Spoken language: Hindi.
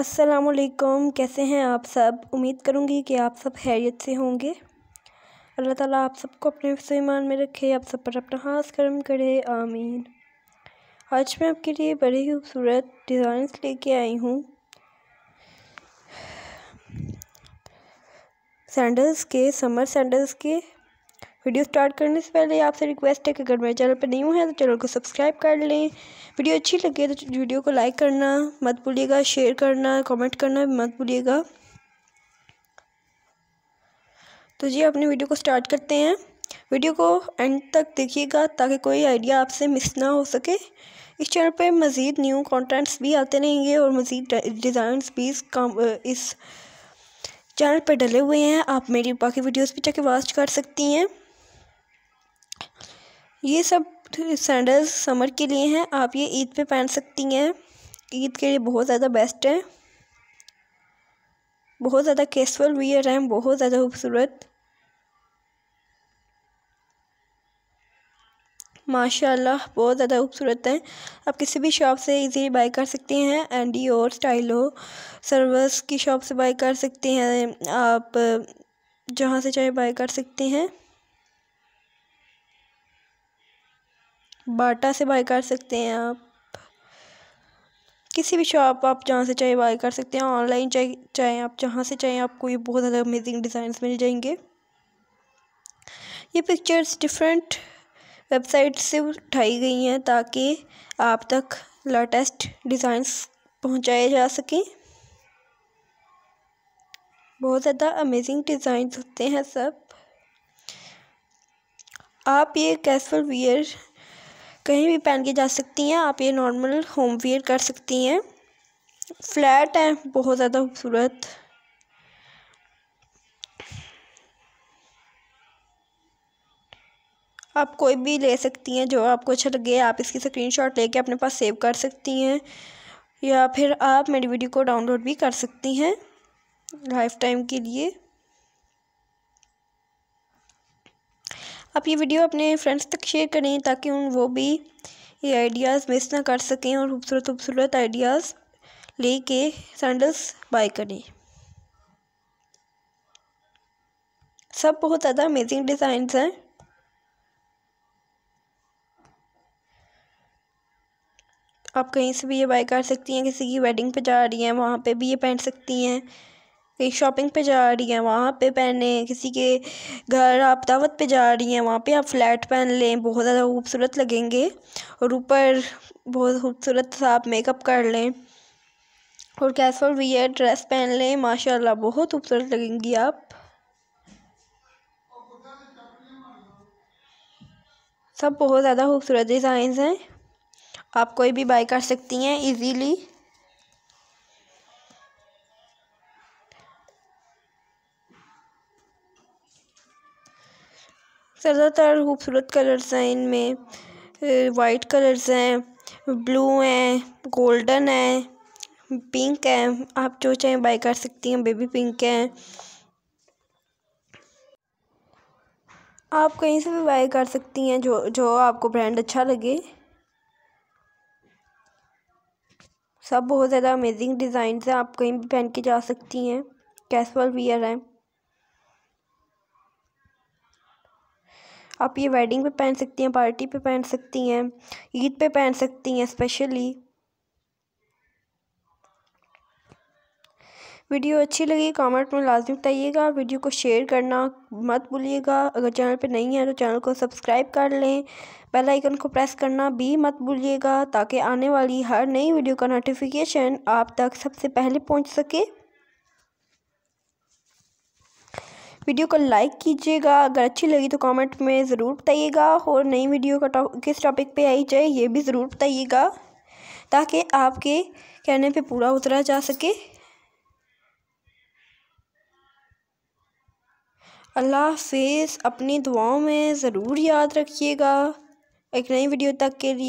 असलकम कैसे हैं आप सब उम्मीद करूंगी कि आप सब हैरियत से होंगे अल्लाह ताला आप सबको अपने ईमान में रखे आप सब पर अपना हास कर्म करे आमीन आज मैं आपके लिए बड़े ही खूबसूरत डिज़ाइंस लेके आई हूँ सैंडल्स के समर सैंडल्स के वीडियो स्टार्ट करने से पहले आपसे रिक्वेस्ट है कि अगर मेरे चैनल पर हुआ है तो चैनल को सब्सक्राइब कर लें वीडियो अच्छी लगे तो वीडियो को लाइक करना मत भूलिएगा शेयर करना कमेंट करना मत भूलिएगा तो जी अपनी वीडियो को स्टार्ट करते हैं वीडियो को एंड तक देखिएगा ताकि कोई आइडिया आपसे मिस ना हो सके इस चैनल पर मज़ीद न्यू कॉन्टेंट्स भी आते रहेंगे और मज़ीद डिज़ाइन भी इस काम इस चैनल पर डले हुए हैं आप मेरी बाकी वीडियोस भी जाके वॉच कर सकती हैं ये सब सैंडल्स समर के लिए हैं आप ये ईद पे पहन सकती हैं ईद के लिए बहुत ज़्यादा बेस्ट है बहुत ज़्यादा केसफुल वियर हैं बहुत ज़्यादा खूबसूरत माशाल्लाह बहुत ज़्यादा खूबसूरत हैं आप किसी भी शॉप से इजीली बाय कर सकते हैं एंडी और स्टाइलो सर्वस की शॉप से बाय कर सकते हैं आप जहाँ से चाहे बाय कर सकते हैं बाटा से बाय कर सकते हैं आप किसी भी शॉप आप जहाँ से चाहे बाय कर सकते हैं ऑनलाइन चाहे चाहे आप जहाँ से चाहें आपको ये बहुत ज़्यादा अमेजिंग डिज़ाइंस मिल जाएंगे ये पिक्चर्स डिफरेंट वेबसाइट से उठाई गई हैं ताकि आप तक लेटेस्ट डिज़ाइंस पहुँचाए जा सकें बहुत ज़्यादा अमेजिंग डिज़ाइंस होते हैं सब आप ये कैसल वियर कहीं भी पहन के जा सकती हैं आप ये नॉर्मल होम वेयर कर सकती हैं फ्लैट है बहुत ज़्यादा खूबसूरत आप कोई भी ले सकती हैं जो आपको अच्छा लगे आप इसकी स्क्रीनशॉट लेके अपने पास सेव कर सकती हैं या फिर आप मेरी वीडियो को डाउनलोड भी कर सकती हैं लाइफ टाइम के लिए आप ये वीडियो अपने फ्रेंड्स तक शेयर करें ताकि उन वो भी ये आइडियाज़ मिस ना कर सकें और खूबसूरत खूबसूरत आइडियाज़ ले के सैंडल्स बाय करें सब बहुत ज़्यादा अमेजिंग डिज़ाइंस हैं आप कहीं से भी ये बाय कर सकती हैं किसी की वेडिंग पे जा रही हैं वहाँ पे भी ये पहन सकती हैं कहीं शॉपिंग पे जा रही हैं वहाँ पे पहने किसी के घर आप दावत पे जा रही हैं वहाँ पे आप फ्लैट पहन लें बहुत ज़्यादा खूबसूरत लगेंगे और ऊपर बहुत खूबसूरत सा आप मेकअप कर लें और कैसल वियर ड्रेस पहन लें माशाल्लाह बहुत खूबसूरत लगेंगी आप सब बहुत ज़्यादा खूबसूरत डिज़ाइंस हैं आप कोई भी बाई कर सकती हैं इजीली ज़्यादातर खूबसूरत कलर्स हैं इनमें वाइट कलर्स हैं ब्लू हैं गोल्डन हैं पिंक है आप जो चाहें बाई कर सकती हैं बेबी पिंक है आप कहीं से भी बाई कर सकती हैं जो जो आपको ब्रांड अच्छा लगे सब बहुत ज़्यादा अमेजिंग डिज़ाइन हैं आप कहीं भी पहन के जा सकती हैं कैजुअल वियर हैं आप ये वेडिंग पे पहन सकती हैं पार्टी पे पहन सकती हैं ईद पे पहन सकती हैं स्पेशली वीडियो अच्छी लगी कमेंट में लाजमी बताइएगा वीडियो को शेयर करना मत भूलिएगा अगर चैनल पे नहीं है तो चैनल को सब्सक्राइब कर लें बेल आइकन को प्रेस करना भी मत भूलिएगा ताकि आने वाली हर नई वीडियो का नोटिफिकेशन आप तक सबसे पहले पहुंच सके वीडियो को लाइक कीजिएगा अगर अच्छी लगी तो कमेंट में ज़रूर बताइएगा और नई वीडियो का टॉप किस टॉपिक पे आई जाए ये भी ज़रूर बताइएगा ताकि आपके कहने पे पूरा उतरा जा सके अल्लाह हाफिज़ अपनी दुआओं में ज़रूर याद रखिएगा एक नई वीडियो तक के लिए